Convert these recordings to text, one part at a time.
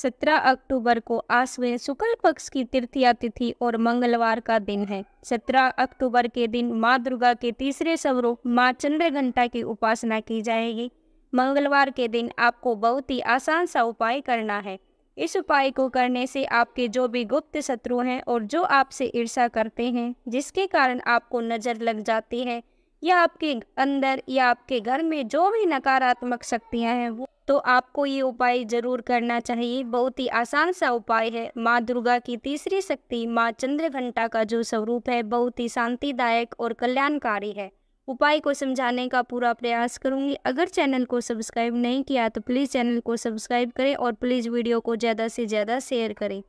सत्रह अक्टूबर को आसवें शुक्ल पक्ष की तृतीया तिथि और मंगलवार का दिन है सत्रह अक्टूबर के दिन माँ दुर्गा के तीसरे स्वरूप माँ चंद्र घंटा की उपासना की जाएगी मंगलवार के दिन आपको बहुत ही आसान सा उपाय करना है इस उपाय को करने से आपके जो भी गुप्त शत्रु हैं और जो आपसे ईर्षा करते हैं जिसके कारण आपको नज़र लग जाती है या आपके अंदर या आपके घर में जो भी नकारात्मक शक्तियाँ हैं वो तो आपको ये उपाय जरूर करना चाहिए बहुत ही आसान सा उपाय है माँ दुर्गा की तीसरी शक्ति माँ चंद्र घंटा का जो स्वरूप है बहुत ही शांतिदायक और कल्याणकारी है उपाय को समझाने का पूरा प्रयास करूंगी अगर चैनल को सब्सक्राइब नहीं किया तो प्लीज़ चैनल को सब्सक्राइब करें और प्लीज़ वीडियो को ज़्यादा से ज़्यादा शेयर करें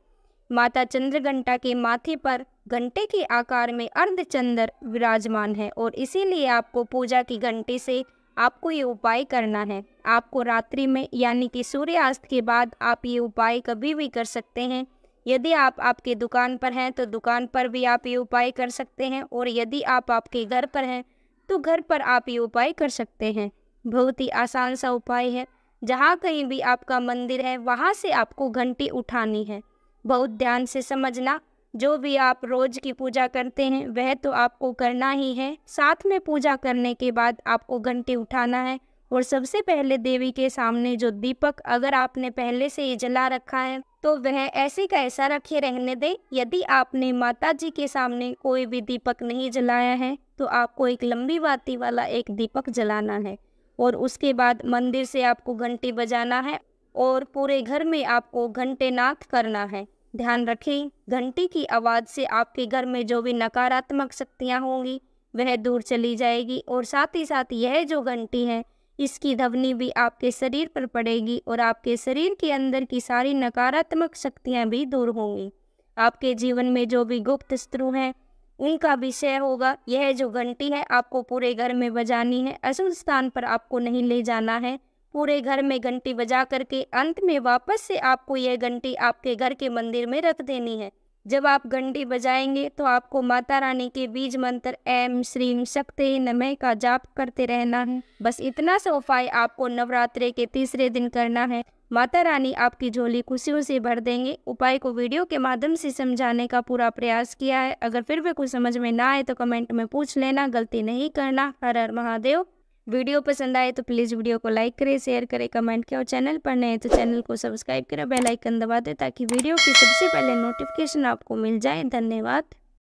माता चंद्र घंटा के माथे पर घंटे के आकार में अर्धचंद्र विराजमान है और इसीलिए आपको पूजा की घंटे से आपको ये उपाय करना है आपको रात्रि में यानी कि सूर्यास्त के बाद आप ये उपाय कभी भी कर सकते हैं यदि आप आपके दुकान पर हैं तो दुकान पर भी आप ये उपाय कर सकते हैं और यदि आप आपके घर पर हैं तो घर पर आप ये उपाय कर सकते हैं बहुत ही आसान सा उपाय है जहाँ कहीं भी आपका मंदिर है वहाँ से आपको घंटी उठानी है बहुत ध्यान से समझना जो भी आप रोज की पूजा करते हैं वह तो आपको करना ही है साथ में पूजा करने के बाद आपको घंटे उठाना है और सबसे पहले देवी के सामने जो दीपक अगर आपने पहले से ही जला रखा है तो वह ऐसे का ऐसा रखे रहने दे यदि आपने माता जी के सामने कोई भी दीपक नहीं जलाया है तो आपको एक लंबी बाती वाला एक दीपक जलाना है और उसके बाद मंदिर से आपको घंटी बजाना है और पूरे घर में आपको घंटे नाथ करना है ध्यान रखें घंटी की आवाज़ से आपके घर में जो भी नकारात्मक शक्तियाँ होंगी वह दूर चली जाएगी और साथ ही साथ यह जो घंटी है इसकी ध्वनि भी आपके शरीर पर पड़ेगी और आपके शरीर के अंदर की सारी नकारात्मक शक्तियाँ भी दूर होंगी आपके जीवन में जो भी गुप्त शत्रु हैं उनका विषय होगा यह जो घंटी है आपको पूरे घर में बजानी है अशुभ स्थान पर आपको नहीं ले जाना है पूरे घर में घंटी बजा करके अंत में वापस से आपको यह घंटी आपके घर के मंदिर में रख देनी है जब आप घंटी बजाएंगे तो आपको माता रानी के बीज मंत्र एम श्रीम शक्ति नमय का जाप करते रहना है बस इतना सा उपाय आपको नवरात्रे के तीसरे दिन करना है माता रानी आपकी झोली खुशियों से भर देंगे उपाय को वीडियो के माध्यम से समझाने का पूरा प्रयास किया है अगर फिर भी कुछ समझ में ना आए तो कमेंट में पूछ लेना गलती नहीं करना हर हर महादेव वीडियो पसंद आए तो प्लीज़ वीडियो को लाइक करें शेयर करें कमेंट करें और चैनल पर नए तो चैनल को सब्सक्राइब करें बेल आइकन दबा दें ताकि वीडियो की सबसे पहले नोटिफिकेशन आपको मिल जाए धन्यवाद